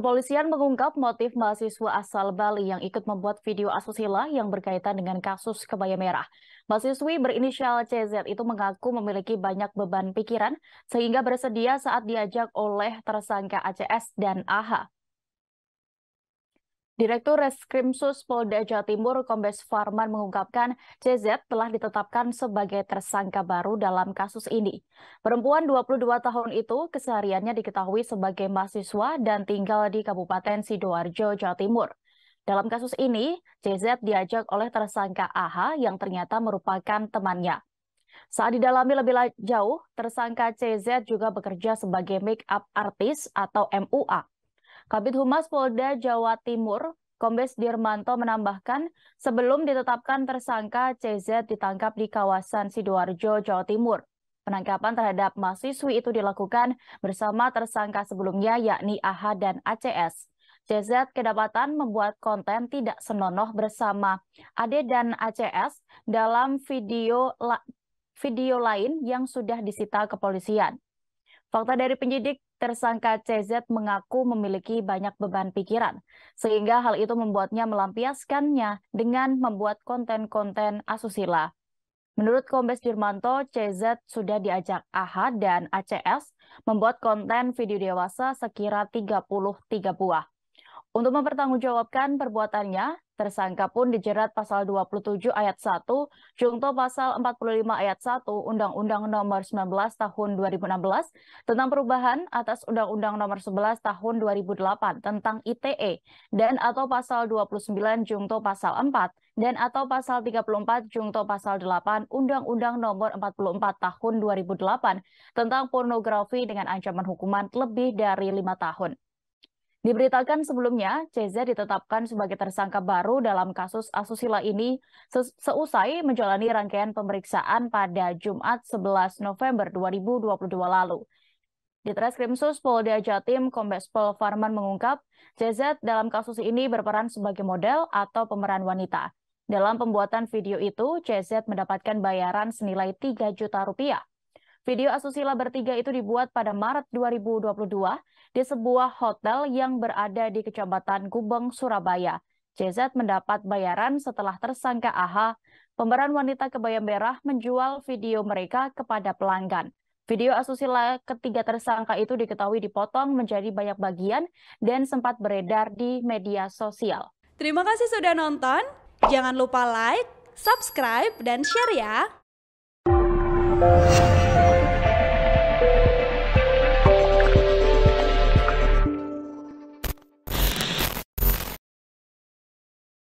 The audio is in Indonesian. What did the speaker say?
Kepolisian mengungkap motif mahasiswa asal Bali yang ikut membuat video asusila yang berkaitan dengan kasus kebaya merah. Mahasiswi berinisial CZ itu mengaku memiliki banyak beban pikiran sehingga bersedia saat diajak oleh tersangka ACS dan AH Direktur Reskrimsus Polda Jawa Timur Kombes Farman mengungkapkan CZ telah ditetapkan sebagai tersangka baru dalam kasus ini. Perempuan 22 tahun itu kesehariannya diketahui sebagai mahasiswa dan tinggal di Kabupaten Sidoarjo, Jawa Timur. Dalam kasus ini, CZ diajak oleh tersangka AH yang ternyata merupakan temannya. Saat didalami lebih jauh, tersangka CZ juga bekerja sebagai make up artis atau MUA Kabit Humas Polda Jawa Timur, Kombes Dirmanto menambahkan, sebelum ditetapkan tersangka, CZ ditangkap di kawasan Sidoarjo, Jawa Timur. Penangkapan terhadap mahasiswi itu dilakukan bersama tersangka sebelumnya yakni AH dan ACS. CZ kedapatan membuat konten tidak senonoh bersama AD dan ACS dalam video la video lain yang sudah disita kepolisian. Fakta dari penyidik, tersangka CZ mengaku memiliki banyak beban pikiran, sehingga hal itu membuatnya melampiaskannya dengan membuat konten-konten asusila. Menurut Kombes Dirmanto, CZ sudah diajak AH dan ACS membuat konten video dewasa sekira 33 buah. Untuk mempertanggungjawabkan perbuatannya, tersangka pun dijerat pasal 27 ayat 1, junto pasal 45 ayat 1 Undang-Undang Nomor 19 Tahun 2016 tentang perubahan atas Undang-Undang Nomor 11 Tahun 2008 tentang ITE dan atau pasal 29 junto pasal 4 dan atau pasal 34 junto pasal 8 Undang-Undang Nomor 44 Tahun 2008 tentang pornografi dengan ancaman hukuman lebih dari lima tahun. Diberitakan sebelumnya, CZ ditetapkan sebagai tersangka baru dalam kasus asusila ini seusai menjalani rangkaian pemeriksaan pada Jumat 11 November 2022 lalu. Di Treskrimsus Polda Jatim, Kombes Pol Farman mengungkap, CZ dalam kasus ini berperan sebagai model atau pemeran wanita. Dalam pembuatan video itu, CZ mendapatkan bayaran senilai 3 juta rupiah Video asusila bertiga itu dibuat pada Maret 2022 di sebuah hotel yang berada di Kecamatan Gubeng, Surabaya. JZ mendapat bayaran setelah tersangka AH, pemeran wanita kebaya merah, menjual video mereka kepada pelanggan. Video asusila ketiga tersangka itu diketahui dipotong menjadi banyak bagian dan sempat beredar di media sosial. Terima kasih sudah nonton. Jangan lupa like, subscribe, dan share ya.